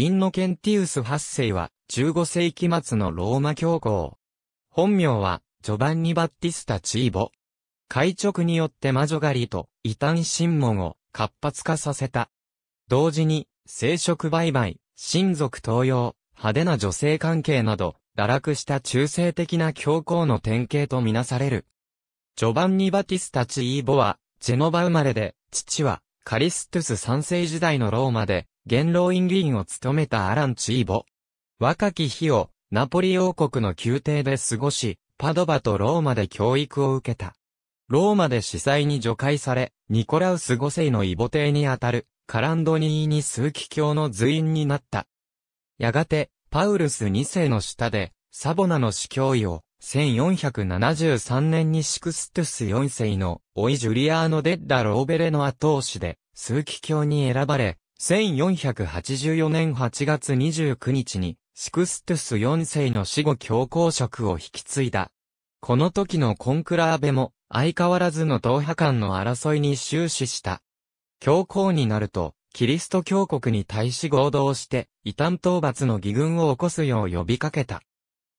インノケンティウス8世は、15世紀末のローマ教皇。本名は、ジョバンニ・バッティスタ・チーボ。会直によって魔女狩りと異端審問を活発化させた。同時に、生殖売買、親族登用、派手な女性関係など、堕落した中性的な教皇の典型とみなされる。ジョバンニ・バティスタ・チーボは、ジェノバ生まれで、父は、カリストゥス3世時代のローマで、元老院議員を務めたアラン・チーボ。若き日を、ナポリ王国の宮廷で過ごし、パドバとローマで教育を受けた。ローマで司祭に除外され、ニコラウス五世の異母帝にあたる、カランドニーに数奇教の随員になった。やがて、パウルス二世の下で、サボナの司教医を、1473年にシクストゥス四世の、オイ・ジュリアーノ・デッダ・ローベレの後押しで、数奇教に選ばれ、1484年8月29日に、シクストゥス4世の死後教皇職を引き継いだ。この時のコンクラーベも、相変わらずの同派間の争いに終始した。教皇になると、キリスト教国に対し合同して、異端討伐の義軍を起こすよう呼びかけた。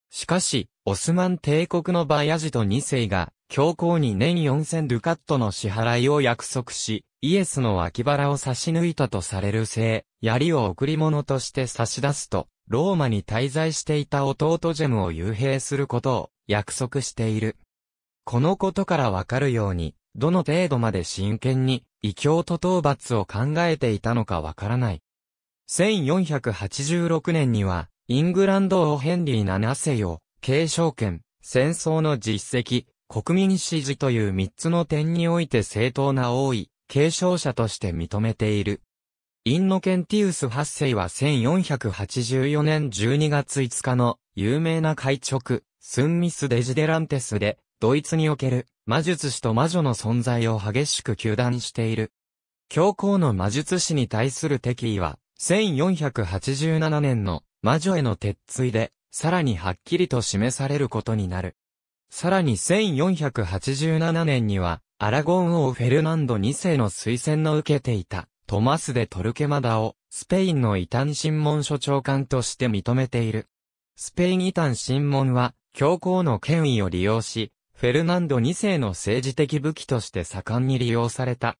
しかし、オスマン帝国のバヤジと2世が、教皇に年4000ドゥカットの支払いを約束し、イエスの脇腹を差し抜いたとされる聖、槍を贈り物として差し出すと、ローマに滞在していた弟ジェムを幽閉することを約束している。このことからわかるように、どの程度まで真剣に、異教徒討伐を考えていたのかわからない。1486年には、イングランド王ヘンリー7世を、継承権、戦争の実績、国民支持という三つの点において正当な王位、継承者として認めている。インノケンティウス八世は1484年12月5日の有名な会直、スンミス・デジデランテスで、ドイツにおける魔術師と魔女の存在を激しく求断している。教皇の魔術師に対する敵意は、1487年の魔女への鉄槌で、さらにはっきりと示されることになる。さらに1487年には、アラゴン王フェルナンド2世の推薦の受けていた、トマス・デ・トルケマダを、スペインの異端審問所長官として認めている。スペイン異端審問は、教皇の権威を利用し、フェルナンド2世の政治的武器として盛んに利用された。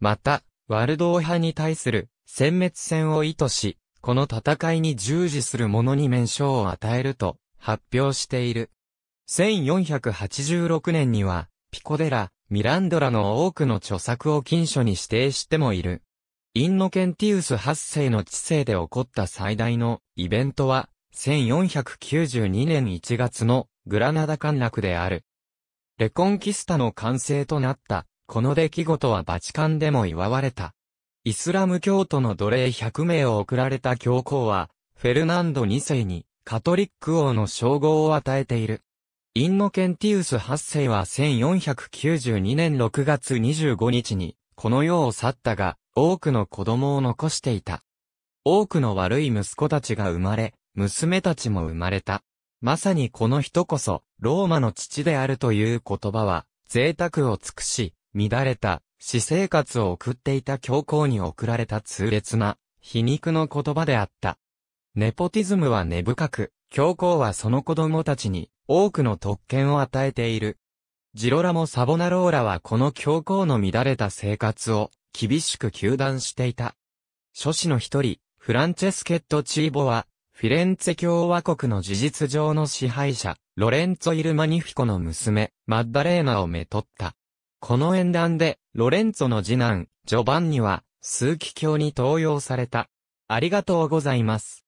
また、ワルドー派に対する殲滅戦を意図し、この戦いに従事する者に免称を与えると発表している。1486年には、ピコデラ、ミランドラの多くの著作を禁書に指定してもいる。インノケンティウス8世の治世で起こった最大のイベントは、1492年1月のグラナダ陥落である。レコンキスタの完成となった、この出来事はバチカンでも祝われた。イスラム教徒の奴隷100名を送られた教皇は、フェルナンド2世にカトリック王の称号を与えている。インノケンティウス8世は1492年6月25日に、この世を去ったが、多くの子供を残していた。多くの悪い息子たちが生まれ、娘たちも生まれた。まさにこの人こそ、ローマの父であるという言葉は、贅沢を尽くし、乱れた、私生活を送っていた教皇に送られた痛烈な、皮肉の言葉であった。ネポティズムは根深く、教皇はその子供たちに、多くの特権を与えている。ジロラモ・サボナローラはこの教皇の乱れた生活を厳しく求断していた。諸子の一人、フランチェスケット・チーボは、フィレンツェ共和国の事実上の支配者、ロレンツォ・イルマニフィコの娘、マッダレーナをめとった。この縁談で、ロレンツォの次男、ジョバンニは、枢機卿に登用された。ありがとうございます。